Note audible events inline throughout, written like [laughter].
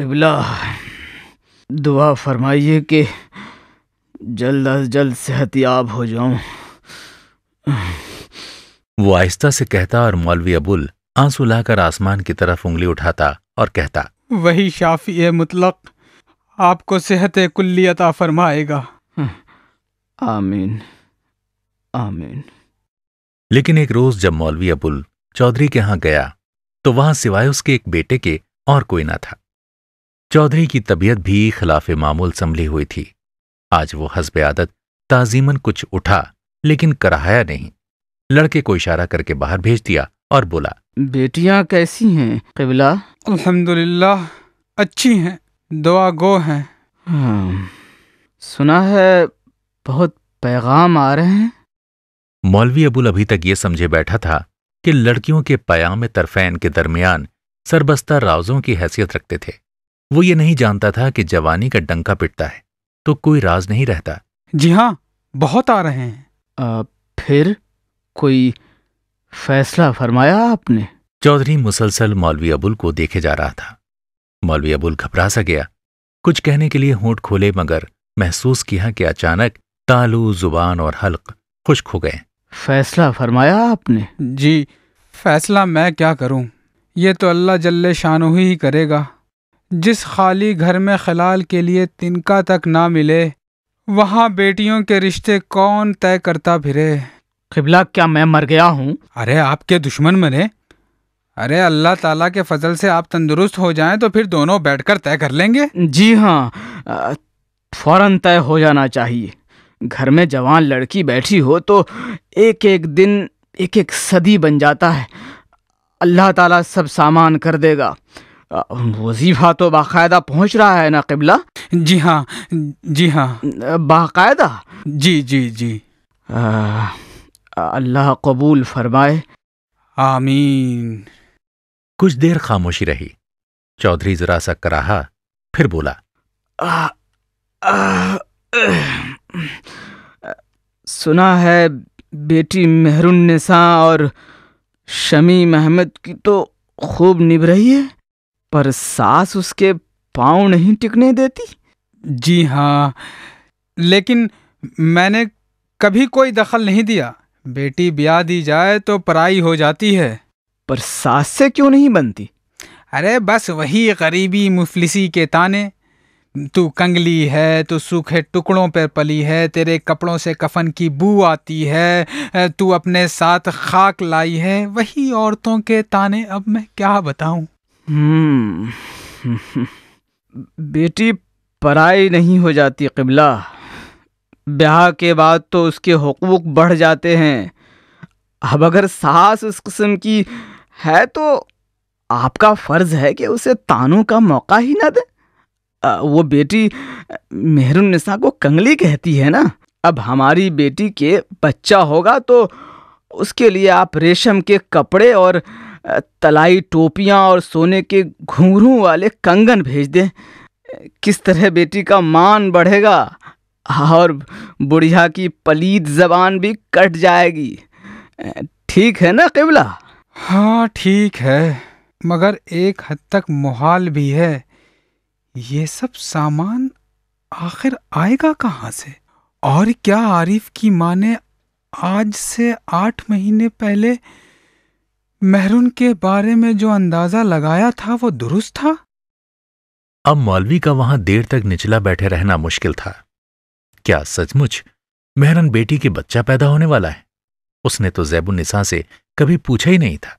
किबला दुआ फरमाइए कि जल्द अज जल्द सेहतियाब हो जाऊं वो आहिस्ता से कहता और मौलवी अबुल आंसू लाकर आसमान की तरफ उंगली उठाता और कहता वही शाफी है मुतलक आपको सेहत कुल्लियता फरमाएगा आमीन आमीन लेकिन एक रोज जब मौलवी अबुल चौधरी के यहाँ गया तो वहां सिवाय उसके एक बेटे के और कोई ना था चौधरी की तबीयत भी खिलाफ मामूल संभली हुई थी आज वो हसब आदत ताजीमन कुछ उठा लेकिन कराया नहीं लड़के को इशारा करके बाहर भेज दिया और बोला बेटियां कैसी हैं कबिला अल्हम्दुलिल्लाह अच्छी हैं दुआ गो हैं हाँ। सुना है बहुत पैगाम आ रहे हैं मौलवी अबुल अभी तक ये समझे बैठा था कि लड़कियों के पयाम तरफ़ैन के दरमियान सरबस्ता राउजों की हैसियत रखते थे वो ये नहीं जानता था कि जवानी का डंका पिटता है तो कोई राज नहीं रहता जी हाँ बहुत आ रहे हैं आ, फिर कोई फैसला फरमाया आपने चौधरी मुसलसल मौलवी अबुल को देखे जा रहा था मौलवी अबुल घबरा सा गया कुछ कहने के लिए होंठ खोले मगर महसूस किया कि अचानक तालू जुबान और हल्क खुश्क हो गए फैसला फरमाया आपने जी फैसला मैं क्या करूं ये तो अल्लाह जल्ले शानो ही करेगा जिस खाली घर में खलाल के लिए तिनका तक ना मिले वहाँ बेटियों के रिश्ते कौन तय करता फिरे खिबला क्या मैं मर गया हूँ अरे आपके दुश्मन मरे अरे अल्लाह ताला के फजल से आप तंदुरुस्त हो जाएं तो फिर दोनों बैठकर तय कर लेंगे जी हाँ फौरन तय हो जाना चाहिए घर में जवान लड़की बैठी हो तो एक एक दिन एक एक सदी बन जाता है अल्लाह ताला सब सामान कर देगा वजीफा तो बाकायदा पहुंच रहा है ना किबला जी हाँ जी हाँ बाकायदा जी जी जी अल्लाह कबूल फरमाए आमीन कुछ देर खामोशी रही चौधरी जरा सा कराहा फिर बोला सुना है बेटी मेहरुन निसा और शमी महमद की तो खूब निभ रही है पर सास उसके पाँव नहीं टिकने देती जी हाँ लेकिन मैंने कभी कोई दखल नहीं दिया बेटी ब्याह दी जाए तो पराई हो जाती है पर सास से क्यों नहीं बनती अरे बस वही गरीबी मुफलिसी के ताने तू कंगली है तू सूखे टुकड़ों पर पली है तेरे कपड़ों से कफन की बू आती है तू अपने साथ खाक लाई है वही औरतों के ताने अब मैं क्या बताऊं हम्म। [laughs] बेटी पराई नहीं हो जाती किबला ब्याह के बाद तो उसके हकूक़ बढ़ जाते हैं अब अगर सास उस किस्म की है तो आपका फ़र्ज़ है कि उसे तानों का मौका ही ना दे आ, वो बेटी मेहरुन्निसा को कंगली कहती है ना अब हमारी बेटी के बच्चा होगा तो उसके लिए आप रेशम के कपड़े और तलाई टोपियाँ और सोने के घूरू वाले कंगन भेज दें किस तरह बेटी का मान बढ़ेगा और बुढ़िया की पलीद जबान भी कट जाएगी ठीक है ना किबला हाँ ठीक है मगर एक हद तक मुहाल भी है ये सब सामान आखिर आएगा कहाँ से और क्या आरिफ की माँ ने आज से आठ महीने पहले महरूम के बारे में जो अंदाजा लगाया था वो दुरुस्त था अब मौलवी का वहां देर तक निचला बैठे रहना मुश्किल था क्या सचमुच मेहरन बेटी के बच्चा पैदा होने वाला है उसने तो जैबुलनिसा से कभी पूछा ही नहीं था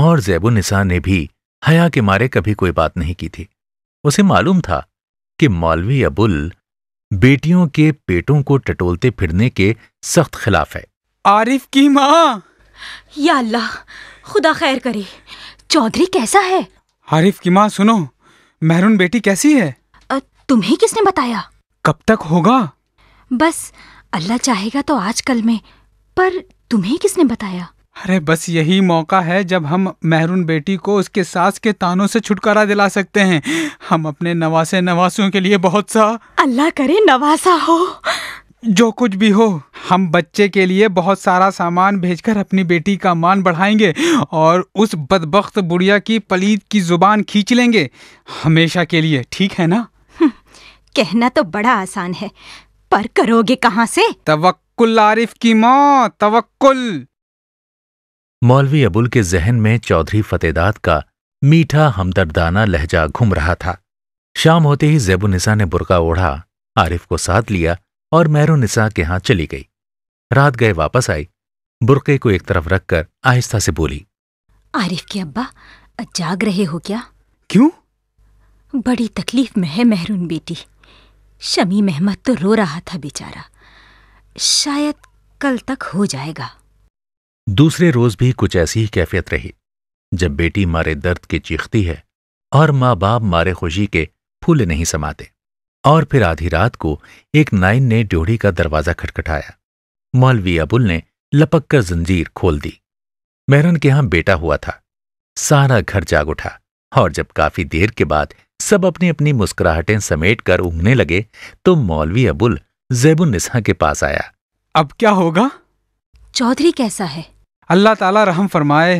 और जैबुलनिसा ने भी हया के मारे कभी कोई बात नहीं की थी उसे मालूम था कि मौलवी अबुल बेटियों के पेटों को टटोलते फिरने के सख्त खिलाफ है आरिफ की मां या अल्लाह खुदा खैर करे चौधरी कैसा है आरिफ की माँ सुनो मेहरून बेटी कैसी है तुम्हें किसने बताया कब तक होगा बस अल्लाह चाहेगा तो आज कल में पर तुम्हें किसने बताया अरे बस यही मौका है जब हम मेहरून बेटी को उसके सास के तानों से छुटकारा दिला सकते हैं हम अपने नवासे नवासियों के लिए बहुत सा अल्लाह करे नवासा हो जो कुछ भी हो हम बच्चे के लिए बहुत सारा सामान भेजकर अपनी बेटी का मान बढ़ाएंगे और उस बदबخت बुढ़िया की पलीद की जुबान खींच लेंगे हमेशा के लिए ठीक है ना हम्म, कहना तो बड़ा आसान है पर करोगे कहाँ से तवक्ल आरिफ की मां तवक्कुल मौलवी अबुल के जहन में चौधरी फतेहदाद का मीठा हमदर्दाना लहजा घूम रहा था शाम होते ही जैबुनिसा ने बुरका ओढ़ा आरिफ को साथ लिया और मैरो निसा के यहां चली गई रात गए वापस आई बुरके को एक तरफ रखकर आहिस्ता से बोली आरिफ के अब्बा जाग रहे हो क्या क्यों बड़ी तकलीफ में है मेहरून बेटी शमी मेहमत तो रो रहा था बेचारा शायद कल तक हो जाएगा दूसरे रोज भी कुछ ऐसी ही कैफियत रही जब बेटी मारे दर्द की चीखती है और माँ बाप मारे खुशी के फूले नहीं समाते और फिर आधी रात को एक नाइन ने ड्योढ़ी का दरवाजा खटखटाया मौलवी अबुल ने लपक कर जंजीर खोल दी मेहरन के यहां बेटा हुआ था सारा घर जाग उठा और जब काफी देर के बाद सब अपनी अपनी मुस्कुराहटें समेट कर उगने लगे तो मौलवी अबुल जैबुलनिसा के पास आया अब क्या होगा चौधरी कैसा है अल्लाह ताला रहम फरमाए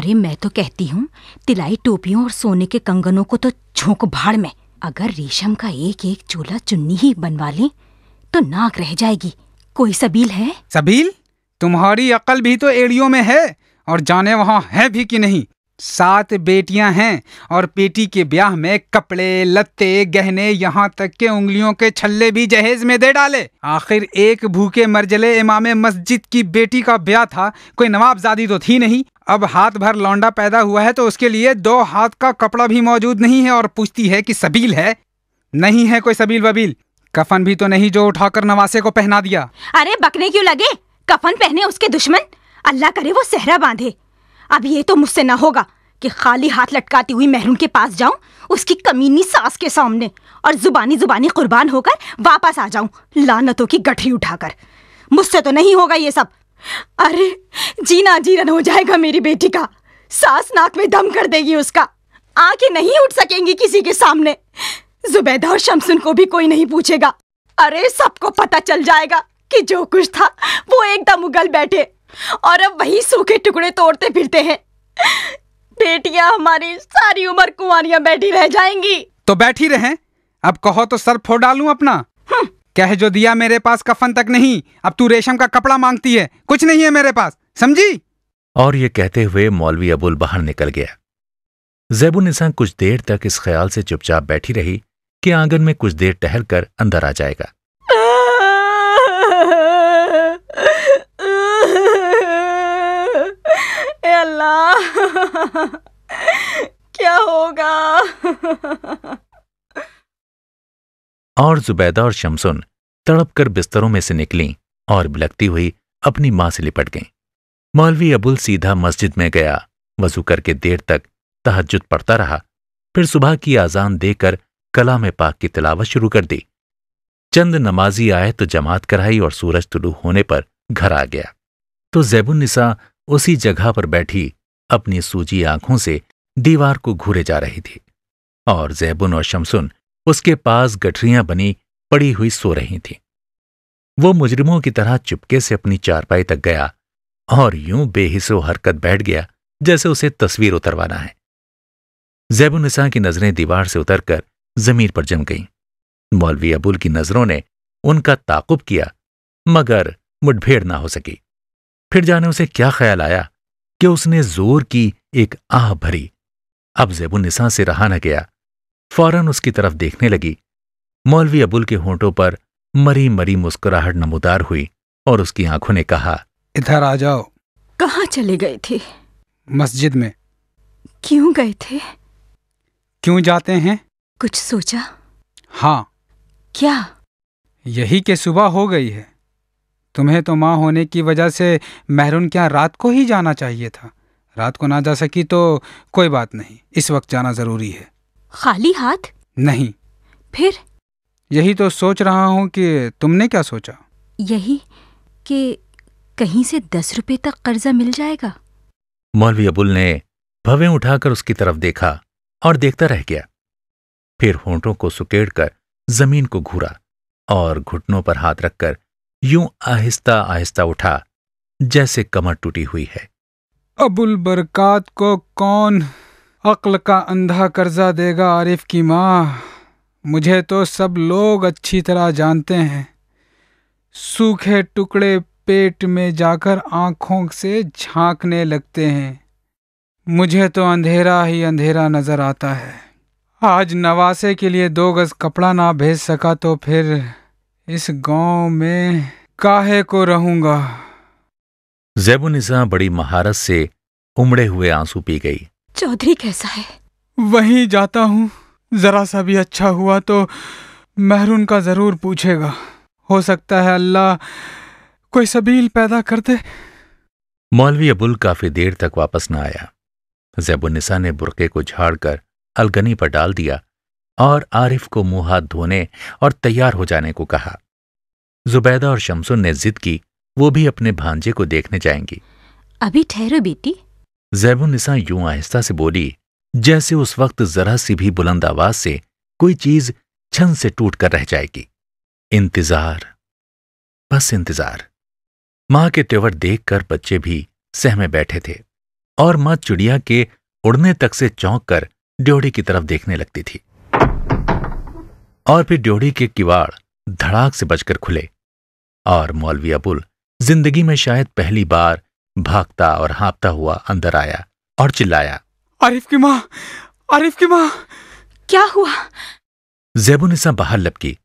अरे मैं तो कहती हूँ तिलाई टोपियों और सोने के कंगनों को तो झोंक भाड़ में अगर रेशम का एक एक चोला चुन्नी ही बनवा लें तो नाक रह जाएगी कोई सबील है सबील तुम्हारी अकल भी तो एड़ियों में है और जाने वहाँ है भी कि नहीं सात बेटियां हैं और बेटी के ब्याह में कपड़े लत्ते गहने यहाँ तक के उंगलियों के छल्ले भी जहेज में दे डाले आखिर एक भूखे मरजले इमाम मस्जिद की बेटी का ब्याह था कोई नवाबजादी तो थी नहीं अब हाथ भर लौंडा पैदा हुआ है तो उसके लिए दो हाथ का कपड़ा भी मौजूद नहीं है और पूछती है कि सबील है नहीं है कोई सबील वबील कफन भी तो नहीं जो उठाकर नवासे को पहना दिया अरे बकने क्यों लगे कफन पहने उसके दुश्मन अल्लाह करे वो सहरा बांधे अब ये तो मुझसे ना होगा कि खाली हाथ लटकाती हुई महरूम के पास जाऊं उसकी कमीनी सास के सामने और जुबानी जुबानी कुर्बान होकर वापस आ जाऊं लानतों की गठरी उठाकर मुझसे तो नहीं होगा ये सब अरे जीना जीरन हो जाएगा मेरी बेटी का सास नाक में दम कर देगी उसका आंखें नहीं उठ सकेंगी किसी के सामने जुबैदा और शमसुन को भी कोई नहीं पूछेगा अरे सबको पता चल जाएगा कि जो कुछ था वो एकदम उगल बैठे और अब वही सूखे टुकड़े तोड़ते फिरते हैं बेटियां हमारी सारी उम्र कुंवरियां बैठी रह जाएंगी तो बैठी रहें अब कहो तो सर फोड़ डालूं अपना हम्म, कह जो दिया मेरे पास कफन तक नहीं अब तू रेशम का कपड़ा मांगती है कुछ नहीं है मेरे पास समझी और ये कहते हुए मौलवी अबुल बाहर निकल गया जैबुलनिसा कुछ देर तक इस ख्याल से चुपचाप बैठी रही कि आंगन में कुछ देर टहल कर अंदर आ जाएगा [laughs] अल्लाह [laughs] क्या होगा [laughs] और जुबैदा और शमसुन तड़प कर बिस्तरों में से निकलीं और बिलकती हुई अपनी मां से लिपट गईं मौलवी अबुल सीधा मस्जिद में गया वजू करके देर तक तहजद पढ़ता रहा फिर सुबह की आजान देकर कला में पाक की तिलावत शुरू कर दी चंद नमाजी आए तो जमात कराई और सूरज तुलू होने पर घर आ गया तो जैबुलनिसा उसी जगह पर बैठी अपनी सूजी आंखों से दीवार को घूरे जा रही थी और जैबुन और शमसुन उसके पास गठरियां बनी पड़ी हुई सो रही थी वो मुजरिमों की तरह चुपके से अपनी चारपाई तक गया और यूं बेहिसो हरकत बैठ गया जैसे उसे तस्वीर उतरवाना है जैबुनिसा की नजरें दीवार से उतरकर जमीन पर जम गईं मौलवी अबुल की नजरों ने उनका ताकुब किया मगर मुठभेड़ ना हो सकी फिर जाने उसे क्या ख्याल आया कि उसने जोर की एक आह भरी अब जैबुनिसा से रहा न गया फौरन उसकी तरफ देखने लगी मौलवी अबुल के होंठों पर मरी मरी मुस्कुराहट नमोदार हुई और उसकी आंखों ने कहा इधर आ जाओ कहाँ चले गए थे मस्जिद में क्यों गए थे क्यों जाते हैं कुछ सोचा हाँ क्या यही के सुबह हो गई है तुम्हें तो माँ होने की वजह से मेहरून क्या रात को ही जाना चाहिए था रात को ना जा सकी तो कोई बात नहीं इस वक्त जाना ज़रूरी है खाली हाथ नहीं फिर यही तो सोच रहा हूँ कि तुमने क्या सोचा यही कि कहीं से दस रुपए तक कर्जा मिल जाएगा मौलवी अबुल ने भवे उठाकर उसकी तरफ देखा और देखता रह गया फिर होंठों को सुकेड़ कर जमीन को घूरा और घुटनों पर हाथ रखकर यूं आहिस्ता आहिस्ता उठा जैसे कमर टूटी हुई है अबुल बरकात को कौन अक्ल का अंधा कर्जा देगा आरिफ की माँ मुझे तो सब लोग अच्छी तरह जानते हैं सूखे टुकड़े पेट में जाकर आँखों से झांकने लगते हैं मुझे तो अंधेरा ही अंधेरा नज़र आता है आज नवासे के लिए दो गज़ कपड़ा ना भेज सका तो फिर इस गांव में काहे को रहूँगा जैबुनिज़ा बड़ी महारत से उमड़े हुए आंसू पी गई चौधरी कैसा है वहीं जाता हूँ जरा सा भी अच्छा हुआ तो महरून का जरूर पूछेगा हो सकता है अल्लाह कोई सबील पैदा कर दे मौलवी अबुल काफी देर तक वापस न आया जैबुनिसा ने बुरके को झाड़कर अलगनी पर डाल दिया और आरिफ को मुंह हाथ धोने और तैयार हो जाने को कहा जुबैदा और शमसुन ने जिद की वो भी अपने भांजे को देखने जाएंगी अभी ठहरो बेटी जैबुनिसा यूं आहिस्ता से बोली जैसे उस वक्त जरा सी भी बुलंद आवाज से कोई चीज छन से टूट कर रह जाएगी इंतजार बस इंतजार मां के तेवर देखकर बच्चे भी सहमे बैठे थे और मां चिड़िया के उड़ने तक से चौंक कर ड्योढ़ी की तरफ देखने लगती थी और फिर ड्योढ़ी के किवाड़ धड़ाक से बचकर खुले और मौलवी अबुल जिंदगी में शायद पहली बार भागता और हाँपता हुआ अंदर आया और चिल्लाया आरिफ की माँ आरिफ की माँ क्या हुआ जैबुनिसा बाहर लपकी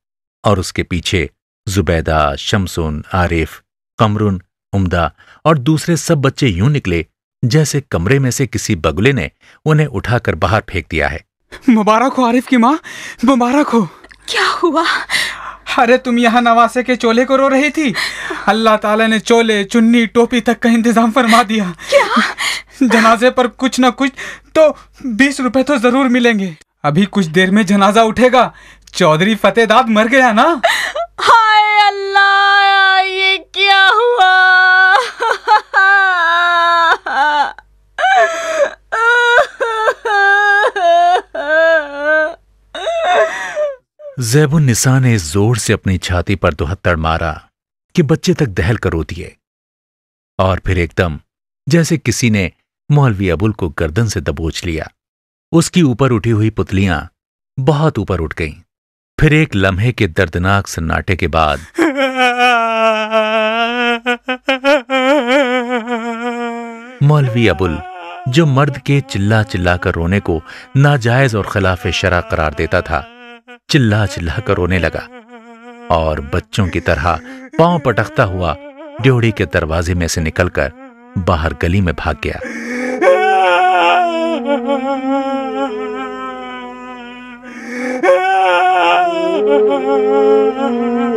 और उसके पीछे जुबैदा शमसुन आरिफ कमरुन उमदा और दूसरे सब बच्चे यूं निकले जैसे कमरे में से किसी बगुले ने उन्हें उठाकर बाहर फेंक दिया है मुबारक हो आरिफ की माँ मुबारक हो क्या हुआ अरे तुम यहाँ नवासे के चोले को रो रही थी अल्लाह ताला ने चोले चुन्नी टोपी तक का इंतजाम फरमा दिया क्या? जनाजे पर कुछ ना कुछ तो बीस रुपए तो जरूर मिलेंगे अभी कुछ देर में जनाजा उठेगा चौधरी फतेहदाद मर गया ना जैबुन निसा ने जोर से अपनी छाती पर दोहत्तर मारा कि बच्चे तक दहल कर रो दिए और फिर एकदम जैसे किसी ने मौलवी अबुल को गर्दन से दबोच लिया उसकी ऊपर उठी हुई पुतलियां बहुत ऊपर उठ गईं फिर एक लम्हे के दर्दनाक सन्नाटे के बाद मौलवी अबुल जो मर्द के चिल्ला चिल्ला कर रोने को नाजायज और खिलाफ शरा करार देता था चिल्ला चिल्ला कर रोने लगा और बच्चों की तरह पांव पटकता हुआ ड्योड़ी के दरवाजे में से निकलकर बाहर गली में भाग गया [laughs]